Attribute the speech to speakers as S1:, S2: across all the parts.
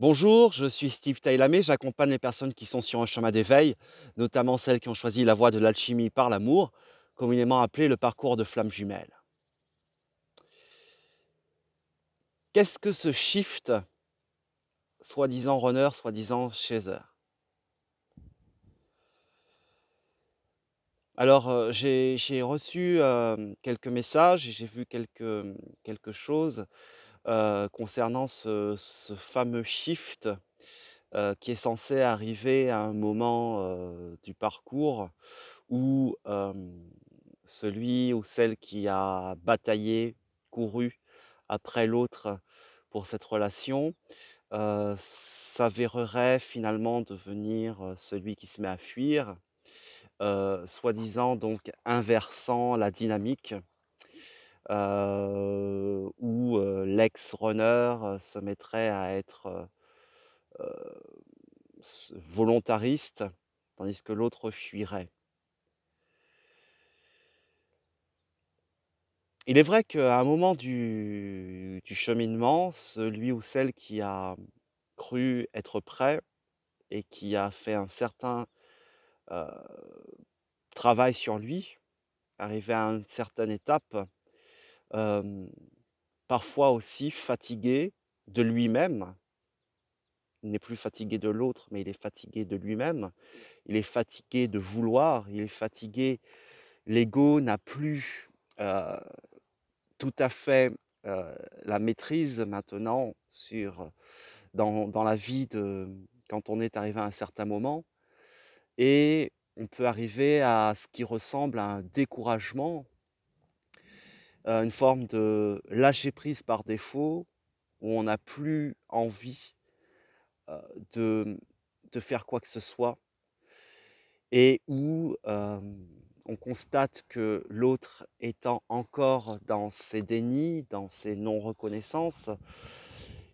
S1: Bonjour, je suis Steve Taylamé, j'accompagne les personnes qui sont sur un chemin d'éveil, notamment celles qui ont choisi la voie de l'alchimie par l'amour, communément appelé le parcours de flammes jumelles. Qu'est-ce que ce shift, soi-disant runner, soi-disant chaser Alors, euh, j'ai reçu euh, quelques messages, et j'ai vu quelque chose euh, concernant ce, fameux shift euh, qui est censé arriver à un moment euh, du parcours où celui ou celle qui a bataillé, couru après l'autre pour cette relation, s'avérerait finalement devenir celui qui se met à fuir, soi-disant donc inversant la dynamique euh, où euh, l'ex-runner euh, se mettrait à être volontariste, tandis que l'autre fuirait. Il est vrai qu'à un moment du, cheminement, celui ou celle qui a cru être prêt et qui a fait un certain travail sur lui, arrivé à une certaine étape, parfois aussi fatigué de lui-même. Il n'est plus fatigué de l'autre, mais il est fatigué de lui-même. Il est fatigué de vouloir, il est fatigué. L'ego n'a plus tout à fait la maîtrise maintenant dans, la vie de, quand on est arrivé à un certain moment. Et on peut arriver à ce qui ressemble à un découragement euh, une forme de lâcher prise par défaut, où on n'a plus envie euh, de, de, faire quoi que ce soit, et où euh, on constate que l'autre étant encore dans ses dénis, dans ses non-reconnaissances,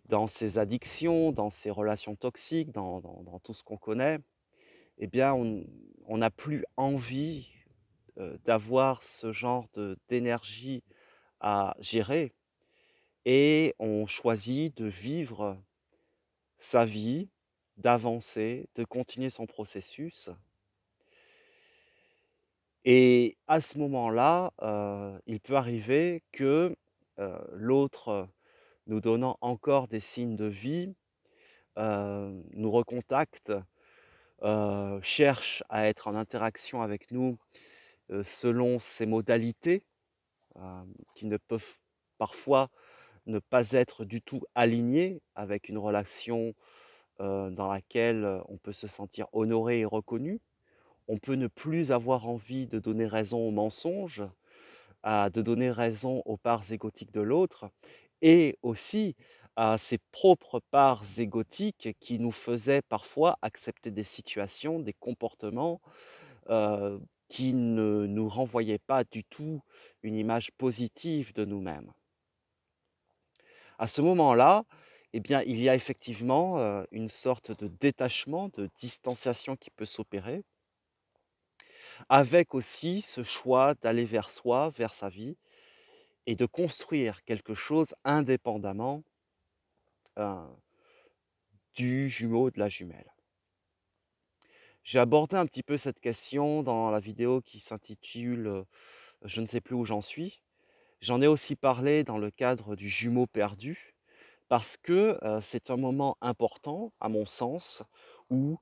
S1: dans ses addictions, dans ses relations toxiques, dans, dans, tout ce qu'on connaît, eh bien, on n'a plus envie d'avoir ce genre d'énergie à gérer. Et on choisit de vivre sa vie, d'avancer, de continuer son processus. Et à ce moment-là, euh, il peut arriver que euh, l'autre, nous donnant encore des signes de vie, euh, nous recontacte, cherche à être en interaction avec nous selon ses modalités euh, qui ne peuvent parfois ne pas être du tout alignés avec une relation euh, dans laquelle euh, on peut se sentir honoré et reconnu. On peut ne plus avoir envie de donner raison aux mensonges, de donner raison aux parts égotiques de l'autre et aussi à ses propres parts égotiques qui nous faisaient parfois accepter des situations, des comportements, qui ne nous renvoyait pas du tout une image positive de nous-mêmes. À ce moment-là, eh bien, il y a effectivement euh, une sorte de détachement, de distanciation qui peut s'opérer, avec aussi ce choix d'aller vers soi, vers sa vie, et de construire quelque chose indépendamment euh, du jumeau, de la jumelle. J'ai abordé un petit peu cette question dans la vidéo qui s'intitule Je ne sais plus où j'en suis. J'en ai aussi parlé dans le cadre du jumeau perdu, parce que c'est un moment important, à mon sens, où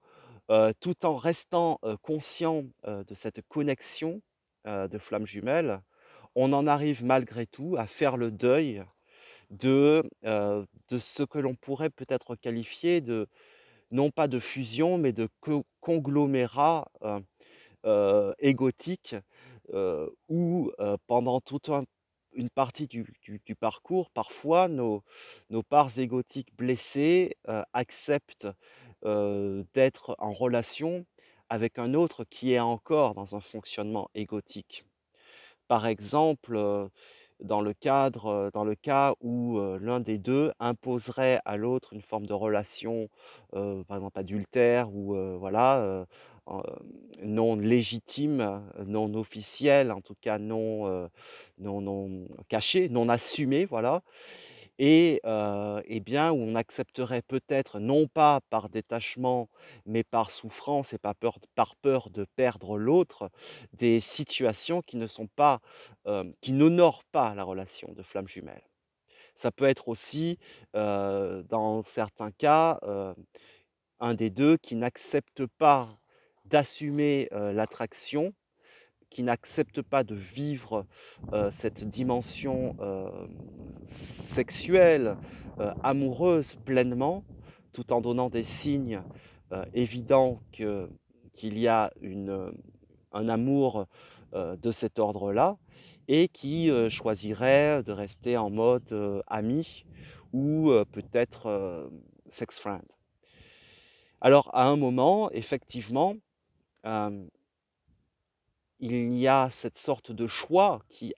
S1: tout en restant conscient de cette connexion de flammes jumelles, on en arrive malgré tout à faire le deuil de, de ce que l'on pourrait peut-être qualifier de, non pas de fusion, mais de conglomérats conglomérat euh, euh, égotique euh, où pendant tout une partie du, parcours, parfois nos, nos parts égotiques blessées acceptent d'être en relation avec un autre qui est encore dans un fonctionnement égotique. Par exemple, dans le, cadre, dans le cas où l'un des deux imposerait à l'autre une forme de relation, par exemple adultère ou voilà, non légitime, non officielle, en tout cas non, non, non cachée, non assumée, voilà et, euh, eh bien où on accepterait peut-être, non pas par détachement, mais par souffrance et par peur, de perdre l'autre, des situations qui ne sont pas, euh, qui n'honorent pas la relation de flamme jumelle. Ça peut être aussi, euh, dans certains cas, un des deux qui n'accepte pas d'assumer l'attraction qui n'accepte pas de vivre euh, cette dimension euh, sexuelle, euh, amoureuse pleinement, tout en donnant des signes évidents qu'il y a un amour de cet ordre-là, et qui choisirait de rester en mode ami ou peut-être sex friend. Alors à un moment, effectivement, il y a cette sorte de choix qui,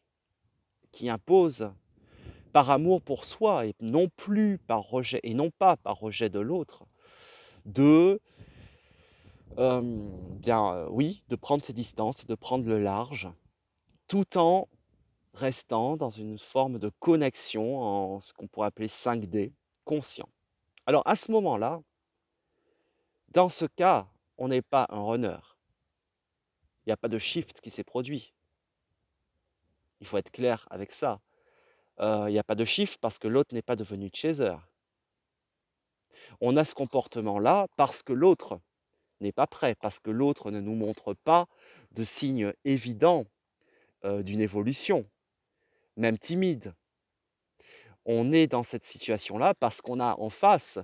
S1: qui impose par amour pour soi et non plus par rejet et non pas par rejet de l'autre de euh, bien euh, oui de prendre ses distances de prendre le large tout en restant dans une forme de connexion en ce qu'on pourrait appeler 5D conscient alors à ce moment là dans ce cas on n'est pas un runner il n'y a pas de shift qui s'est produit. Il faut être clair avec ça. Il euh, n'y a pas de shift parce que l'autre n'est pas devenu chaser. On a ce comportement-là parce que l'autre n'est pas prêt, parce que l'autre ne nous montre pas de signes évidents euh, d'une évolution, même timide. On est dans cette situation-là parce qu'on a en face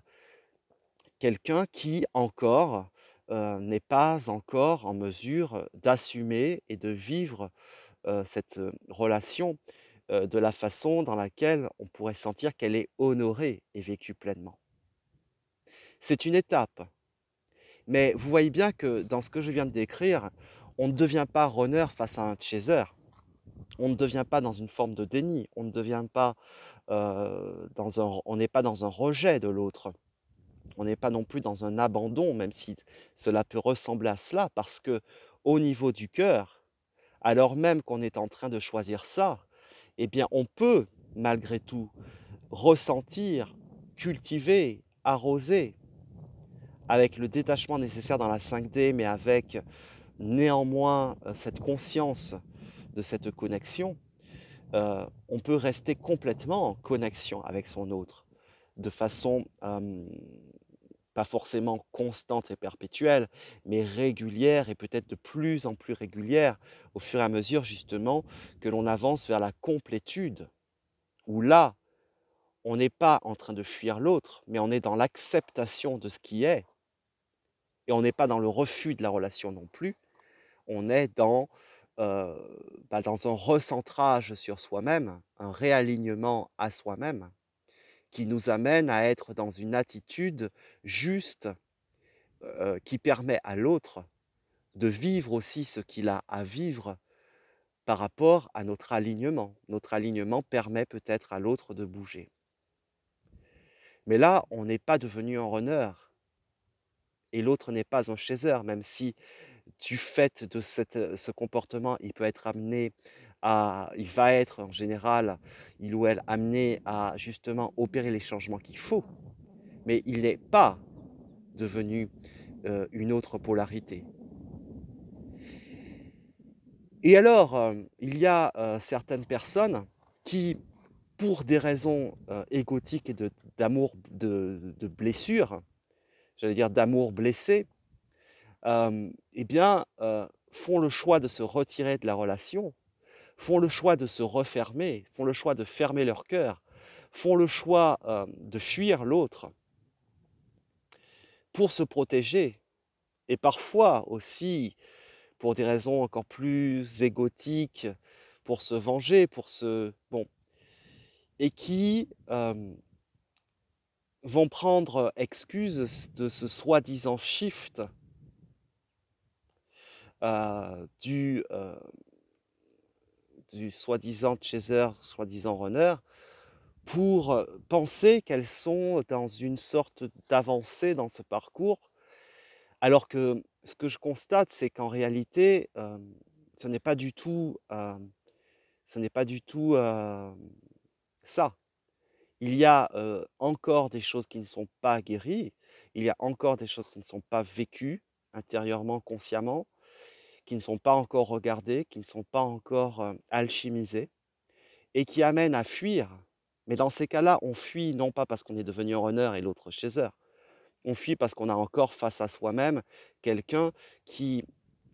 S1: quelqu'un qui encore euh, n'est pas encore en mesure d'assumer et de vivre euh, cette relation de la façon dans laquelle on pourrait sentir qu'elle est honorée et vécue pleinement. C'est une étape. Mais vous voyez bien que dans ce que je viens de décrire, on ne devient pas runner face à un chaser. On ne devient pas dans une forme de déni. On ne devient pas on n'est pas dans un rejet de l'autre on n'est pas non plus dans un abandon, même si cela peut ressembler à cela, parce que au niveau du cœur, alors même qu'on est en train de choisir ça, eh bien, on peut malgré tout ressentir, cultiver, arroser, avec le détachement nécessaire dans la 5D, mais avec néanmoins euh, cette conscience de cette connexion, euh, on peut rester complètement en connexion avec son autre, de façon pas forcément constante et perpétuelle, mais régulière et peut-être de plus en plus régulière au fur et à mesure justement que l'on avance vers la complétude, où là, on n'est pas en train de fuir l'autre, mais on est dans l'acceptation de ce qui est, et on n'est pas dans le refus de la relation non plus, on est dans, euh, bah, dans un recentrage sur soi-même, un réalignement à soi-même qui nous amène à être dans une attitude juste qui permet à l'autre de vivre aussi ce qu'il a à vivre par rapport à notre alignement. Notre alignement permet peut-être à l'autre de bouger. Mais là, on n'est pas devenu un runner et l'autre n'est pas un chaiseur, même si du fait de ce comportement, il peut être amené il va être en général, il ou elle, amené à justement opérer les changements qu'il faut, mais il n'est pas devenu euh, une autre polarité. Et alors, euh, il y a euh, certaines personnes qui, pour des raisons égotiques et d'amour, de, blessure, j'allais dire d'amour blessé, eh bien, font le choix de se retirer de la relation font le choix de se refermer, font le choix de fermer leur cœur, font le choix euh, de fuir l'autre pour se protéger et parfois aussi pour des raisons encore plus égotiques, pour se venger, pour se... Bon. Et qui euh, vont prendre excuse de ce soi-disant shift euh, du du soi-disant chaser, soi-disant runner, pour euh, penser qu'elles sont dans une sorte d'avancée dans ce parcours, alors que ce que je constate, c'est qu'en réalité, euh, ce n'est pas du tout, euh, ce n'est pas du tout ça. Il y a encore des choses qui ne sont pas guéries, il y a encore des choses qui ne sont pas vécues intérieurement, consciemment, qui ne sont pas encore regardés, qui ne sont pas encore alchimisés, et qui amènent à fuir. Mais dans ces cas-là, on fuit non pas parce qu'on est devenu runner et l'autre eux. on fuit parce qu'on a encore face à soi-même quelqu'un qui,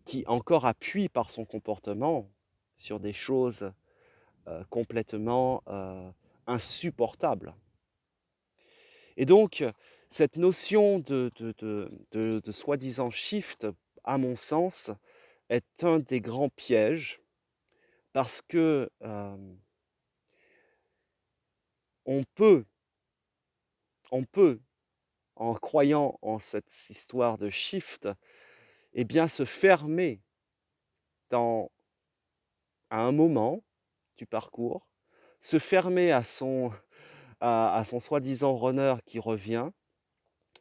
S1: qui encore appuie par son comportement sur des choses complètement insupportables. Et donc, cette notion de, de, de soi-disant shift, à mon sens, est un des grands pièges parce que on peut, on peut, en croyant en cette histoire de shift, et eh bien se fermer dans, à un moment du parcours, se fermer à son, à son soi-disant runner qui revient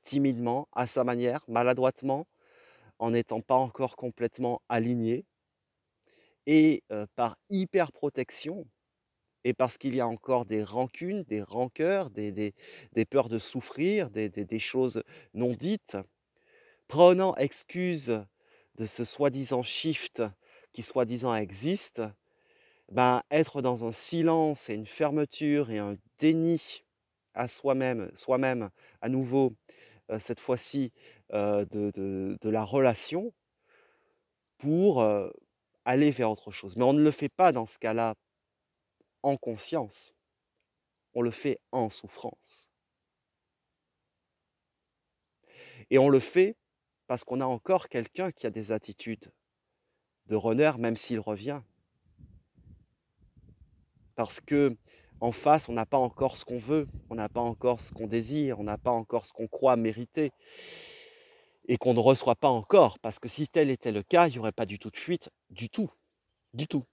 S1: timidement, à sa manière, maladroitement, en n'étant pas encore complètement aligné, et par hyperprotection, et parce qu'il y a encore des rancunes, des rancœurs, des, peurs de souffrir, des, choses non dites, prenant excuse de ce soi-disant shift qui soi-disant existe, ben, être dans un silence et une fermeture et un déni à soi-même, soi-même à nouveau, cette fois-ci, euh, de, de, la relation pour euh, aller vers autre chose. Mais on ne le fait pas dans ce cas-là en conscience, on le fait en souffrance. Et on le fait parce qu'on a encore quelqu'un qui a des attitudes de renard, même s'il revient. Parce que en face, on n'a pas encore ce qu'on veut, on n'a pas encore ce qu'on désire, on n'a pas encore ce qu'on croit mériter et qu'on ne reçoit pas encore, parce que si tel était le cas, il n'y aurait pas du tout de fuite, du tout, du tout.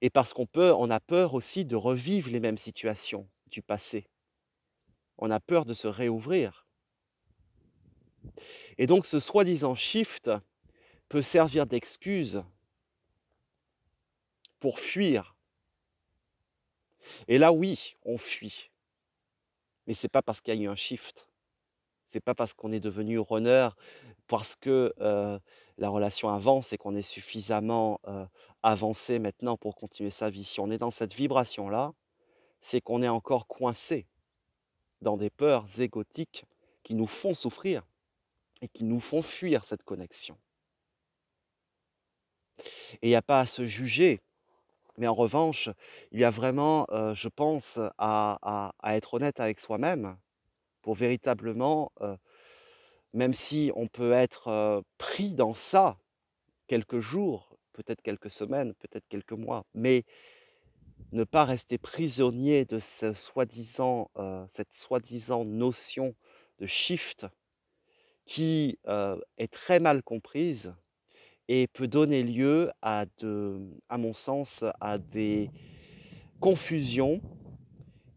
S1: Et parce qu'on peut, on a peur aussi de revivre les mêmes situations du passé. On a peur de se réouvrir. Et donc ce soi-disant shift peut servir d'excuse pour fuir. Et là oui, on fuit. Mais n'est pas parce qu'il y a eu un shift. C'est pas parce qu'on est devenu runner, parce que la relation avance et qu'on est suffisamment avancé maintenant pour continuer sa vie. Si on est dans cette vibration-là, c'est qu'on est encore coincé dans des peurs égotiques qui nous font souffrir et qui nous font fuir cette connexion. Et il n'y a pas à se juger mais en revanche, il y a vraiment, je pense, à, être honnête avec soi-même pour véritablement, même si on peut être pris dans ça quelques jours, peut-être quelques semaines, peut-être quelques mois, mais ne pas rester prisonnier de ce cette soi-disant notion de shift qui est très mal comprise et peut donner lieu à, à mon sens, à des confusions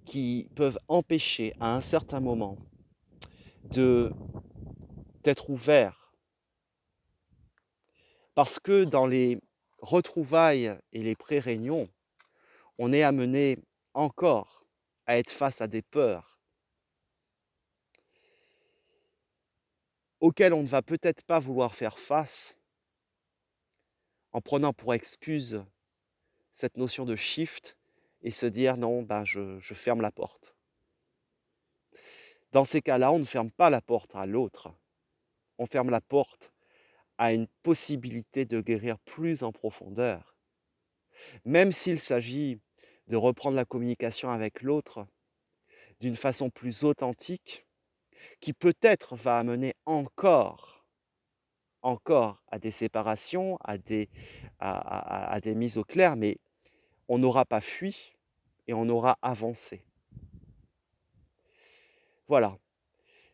S1: qui peuvent empêcher à un certain moment de d'être ouvert. Parce que dans les retrouvailles et les pré-réunions, on est amené encore à être face à des peurs auxquelles on ne va peut-être pas vouloir faire face en prenant pour excuse cette notion de shift et se dire non, ben je, je ferme la porte. Dans ces cas-là, on ne ferme pas la porte à l'autre, on ferme la porte à une possibilité de guérir plus en profondeur. Même s'il s'agit de reprendre la communication avec l'autre d'une façon plus authentique, qui peut-être va amener encore encore à des séparations, à des, à, des mises au clair, mais on n'aura pas fui et on aura avancé. Voilà.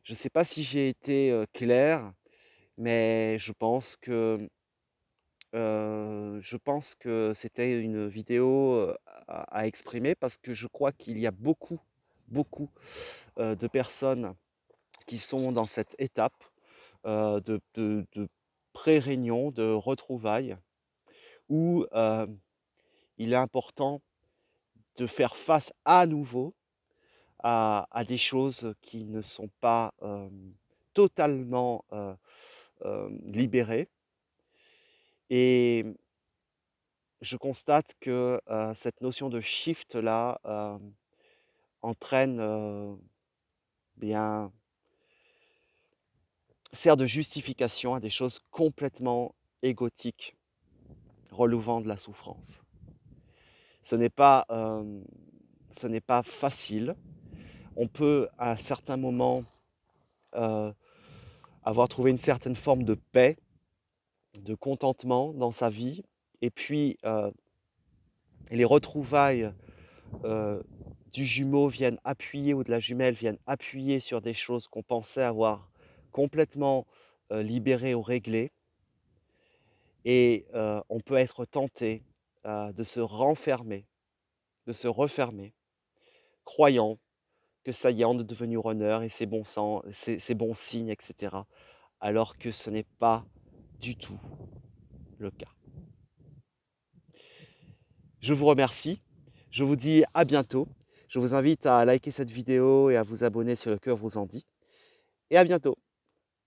S1: Je ne sais pas si j'ai été clair, mais je pense que je pense que c'était une vidéo à, exprimer parce que je crois qu'il y a beaucoup, beaucoup de personnes qui sont dans cette étape euh, de, pré-réunion, de retrouvailles, où euh, il est important de faire face à nouveau à, des choses qui ne sont pas totalement euh, libérées. Et je constate que cette notion de shift-là entraîne bien sert de justification à des choses complètement égotiques, relouvant de la souffrance. Ce n'est pas, ce n'est pas facile. On peut à certains moments avoir trouvé une certaine forme de paix, de contentement dans sa vie, et puis les retrouvailles du jumeau viennent appuyer ou de la jumelle viennent appuyer sur des choses qu'on pensait avoir complètement euh, libéré ou réglé. Et euh, on peut être tenté euh, de se renfermer, de se refermer, croyant que ça y est, on est devenu runner et c'est bon, signes, etc. Alors que ce n'est pas du tout le cas. Je vous remercie. Je vous dis à bientôt. Je vous invite à liker cette vidéo et à vous abonner si le cœur vous en dit. Et à bientôt.